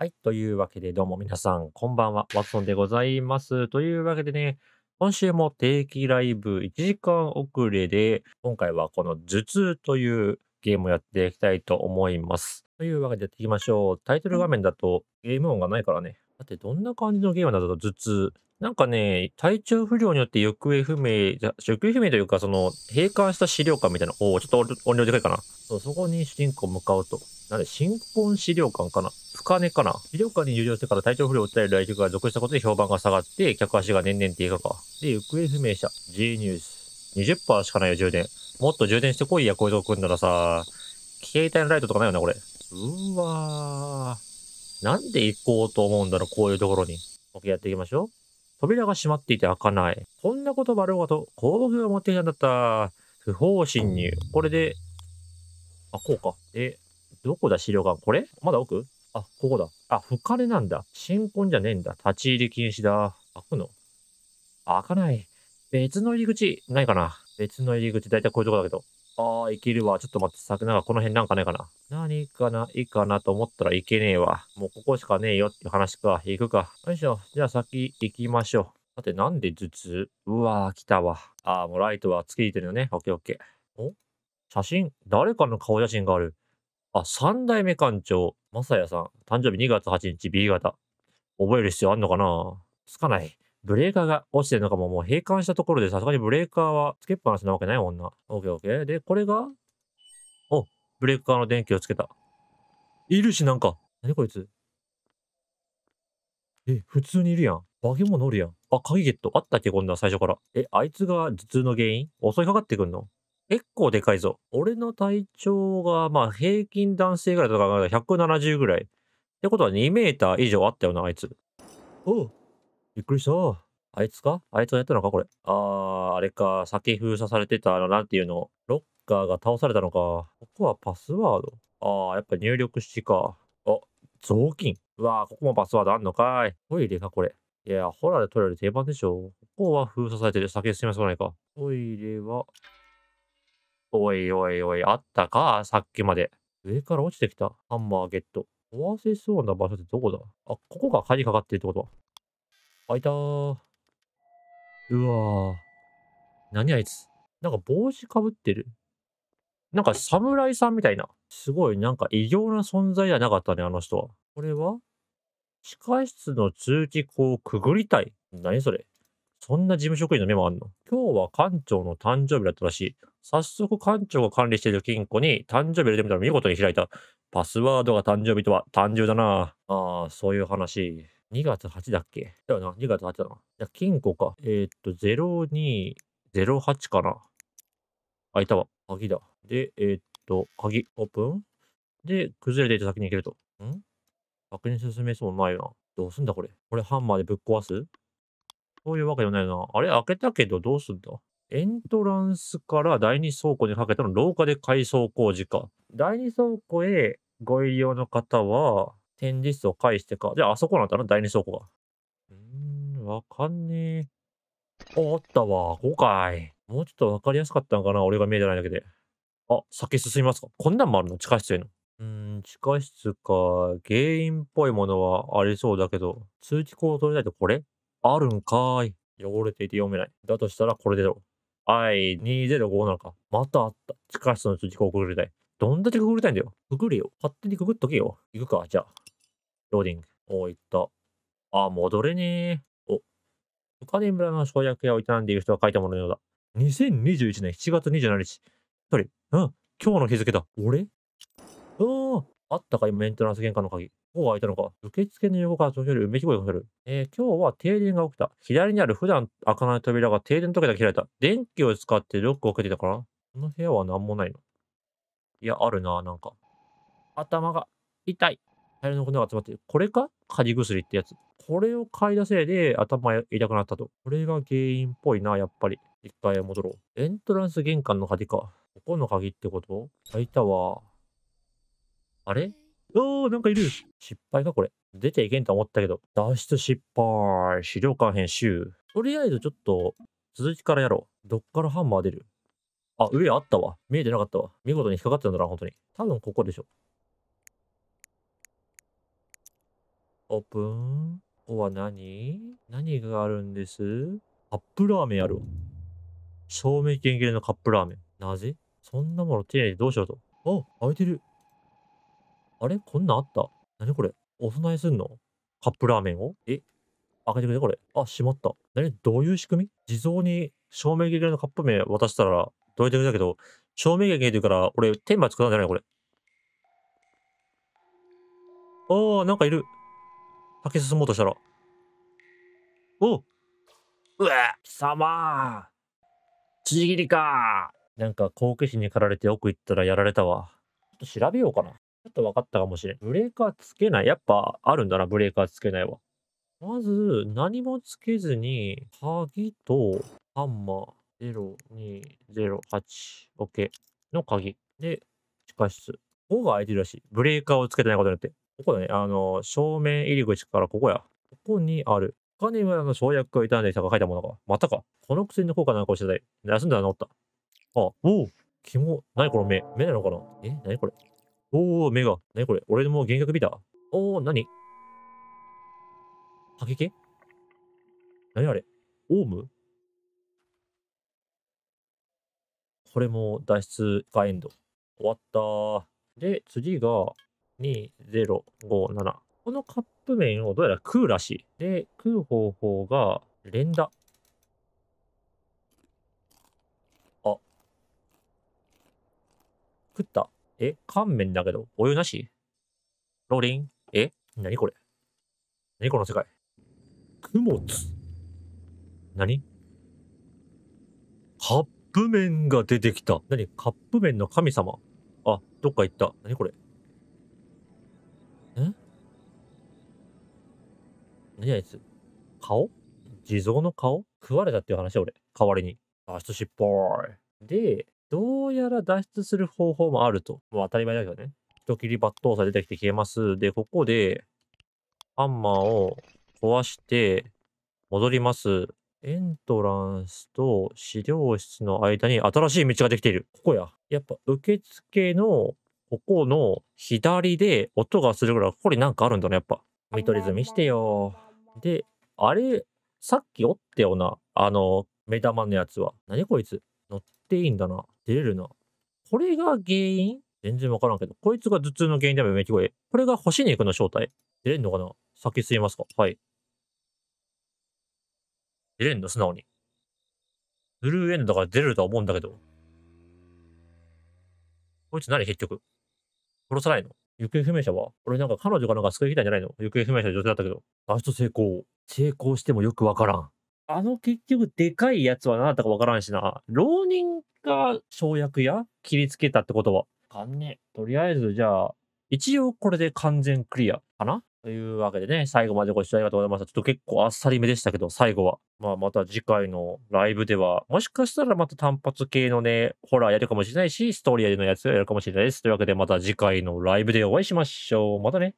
はい。というわけで、どうも皆さん、こんばんは。ワッソンでございます。というわけでね、今週も定期ライブ1時間遅れで、今回はこの頭痛というゲームをやっていきたいと思います。というわけでやっていきましょう。タイトル画面だとゲーム音がないからね。だってどんな感じのゲームなんだろう、頭痛。なんかね、体調不良によって行方不明、行方不明というか、その、閉館した資料館みたいな、おお、ちょっと音量でかいかな。そう、そこに主人公向かうと。なんで、新婚資料館かな。深値かな。医療館に入場してから体調不良を訴える来客が続したことで評判が下がって、客足が年々低下か。で、行方不明者、J ニュース。20%しかないよ、充電。もっと充電してこいや、こういうとこ組んだらさ、携帯のライトとかないよね、これ。うわー。なんで行こうと思うんだろう、こういうところに。OK、やっていきましょう。扉が閉まっていて開かない。こんなこともあろうがと、工具が持ってきたんだった。不法侵入。これで、あ、こうか。え、どこだ資料館これまだ奥あ、ここだ。あ、フかれなんだ。新婚じゃねえんだ。立ち入り禁止だ。開くの開かない。別の入り口、ないかな。別の入り口、だいたいこういうとこだけど。ああ、いけるわ。ちょっと待って、さくなんかこの辺なんかないかな。何かな、いいかなと思ったらいけねえわ。もうここしかねえよっていう話か。行くか。よいしょ。じゃあ先行きましょう。さて、なんで頭痛うわー、来たわ。ああ、もうライトはつけてるよね。オッケーオッケー。お写真誰かの顔写真がある。あ、三代目館長、まさやさん、誕生日2月8日 B 型。覚える必要あんのかなつかない。ブレーカーが落ちてるのかも、もう閉館したところで、さすがにブレーカーはつけっぱなしなわけないもんな。オッケーオッケー。で、これがお、ブレーカーの電気をつけた。いるし、なんか。なにこいつえ、普通にいるやん。化け物おるやん。あ、鍵ゲット。あったっけ、こんな最初から。え、あいつが頭痛の原因襲いかかってくんの結構でかいぞ。俺の体長が、まあ平均男性ぐらいだから170ぐらい。ってことは2メーター以上あったよな、あいつ。おう、びっくりした。あいつかあいつがやったのかこれ。あー、あれか。先封鎖されてた、あの、なんていうの。ロッカーが倒されたのか。ここはパスワード。あー、やっぱ入力式か。あ、雑巾。うわー、ここもパスワードあんのかい。トイレか、これ。いや、ホラーでトイレ定番でしょ。ここは封鎖されてる。先進めそうないか。トイレは、おいおいおい、あったかさっきまで。上から落ちてきた。ハンマーゲット。壊せそうな場所ってどこだあ、ここが鍵かかってるってことは。開いたー。うわー。何あいつ。なんか帽子かぶってる。なんか侍さんみたいな。すごい、なんか異様な存在じゃなかったね、あの人は。これは地下室の通気口をくぐりたい。何それそんな事務職員の目もあんの今日は館長の誕生日だったらしい。早速館長が管理している金庫に誕生日入れてみたら見事に開いた。パスワードが誕生日とは誕生だな。ああ、そういう話。2月8だっけだよな、2月8だな。じゃ、金庫か。えー、っと、0208かな。開いたわ。鍵だ。で、えー、っと、鍵、オープンで、崩れていた先に行けると。ん確認進めそうもないな。どうすんだこれ。これハンマーでぶっ壊すそういうわけじゃないな。あれ開けたけどどうすんだエントランスから第2倉庫にかけての廊下で改装工事か。第2倉庫へご入り用の方は、展示室を介してか。じゃあ、あそこなんだな、第2倉庫が。うーん、わかんねえ。おったわ、後回。もうちょっとわかりやすかったのかな、俺が見えてないだけで。あ、先進みますか。こんなんもあるの地下室への。うん、地下室か。原因っぽいものはありそうだけど、通知口を取りたいとこれあるんかーい。汚れていて読めない。だとしたらこれでだろう。はい、205なのか。またあった。地下室の時刻をくぐりたい。どんだけくぐりたいんだよ。くぐれよ。勝手にくぐっとけよ。行くか、じゃあ。ローディング。おういった。あ、戻れねえ。お。ムカ村の生薬屋を営んでいる人が書いたもののようだ。2021年7月27日。一人。うん。今日の日付だ。俺あん。あったか、今メンテナンス玄関の鍵。こが開いたのか。受付の横から時折うめき声がかる。えー、今日は停電が起きた。左にある普段開かない扉が停電の時だけ開いた。電気を使ってロックをかけてたから。この部屋は何もないの。いや、あるな、なんか。頭が痛い。大量の骨が集まってる。これかカニ薬ってやつ。これを買い出せいで頭痛くなったと。これが原因っぽいな、やっぱり。一回戻ろう。エントランス玄関の鍵か。ここの鍵ってこと開いたわ。あれおー、なんかいる。失敗か、これ。出ていけんと思ったけど。脱出失敗。資料館編集。とりあえずちょっと、続きからやろう。どっからハンマー出るあ、上あったわ。見えてなかったわ。見事に引っかかってたんだな、本当に。多分ここでしょ。オープン。ここは何何があるんですカップラーメンやるわ。賞味期限切れのカップラーメン。なぜそんなもの手にどうしようと。あ、開いてる。あれこんなんあった。何これお供えすんのカップラーメンをえ開けてくれこれ。あ、しまった。何どういう仕組み地蔵に照明劇のカップ麺渡したら、どうやってくれたけど、照明劇だから、俺、天馬作らんじゃないこれ。おあ、なんかいる。竹進もうとしたら。おうわ貴様辻ぎりかなんか好奇心に駆られて奥行ったらやられたわ。ちょっと調べようかな。ちょっと分かったかもしれん。ブレーカーつけない。やっぱあるんだな、ブレーカーつけないわ。まず、何もつけずに、鍵とハンマー0208、OK の鍵。で、地下室。ここが開いてるらしい。ブレーカーをつけてないことによって。ここだね、あの、正面入り口からここや。ここにある。他にもあの省略がいたんでしたが書いたものが。またか。この薬の効果なんかをしてない。休んだら治った。あ、おお肝。何この目。目なのかなえ何これおお、目が。なにこれ俺も幻覚見たおお、なに過け。なにあれオウムこれも脱出がエンド。終わったー。で、次が2057。このカップ麺をどうやら食うらしい。で、食う方法が連打。あ。食った。え、乾麺だけど、お湯なしローリンえ何これ何この世界雲津何カップ麺が出てきた。何カップ麺の神様。あ、どっか行った。何これん何やつ顔地蔵の顔食われたっていう話俺。代わりに。あ、人しっぽい。で、どうやら脱出する方法もあると。もう当たり前だけどね。人切り抜刀さ出てきて消えます。で、ここで、ハンマーを壊して、戻ります。エントランスと資料室の間に新しい道ができている。ここや。やっぱ受付のここの左で音がするぐらい、ここになんかあるんだね、やっぱ。見取り図見してよ。で、あれ、さっきおったよな。あの、目玉のやつは。何こいつ。っていいんだな。出れるな。これが原因全然わからんけど。こいつが頭痛の原因だよ、めき声。これが星に行くの正体。出れんのかな先すいますかはい。出れんの素直に。ブルーエンドだから出れるとは思うんだけど。こいつ何結局殺さないの行方不明者は俺なんか彼女がなんか救いきたんじゃないの行方不明者の女性だったけど。脱出成功。成功してもよくわからん。あの結局でかいやつは何だったかわからんしな。浪人が生薬や切りつけたってことは。かんねとりあえずじゃあ、一応これで完全クリアかなというわけでね、最後までご視聴ありがとうございました。ちょっと結構あっさりめでしたけど、最後は。まあまた次回のライブでは、もしかしたらまた単発系のね、ホラーやるかもしれないし、ストーリーのやつやるかもしれないです。というわけでまた次回のライブでお会いしましょう。またね。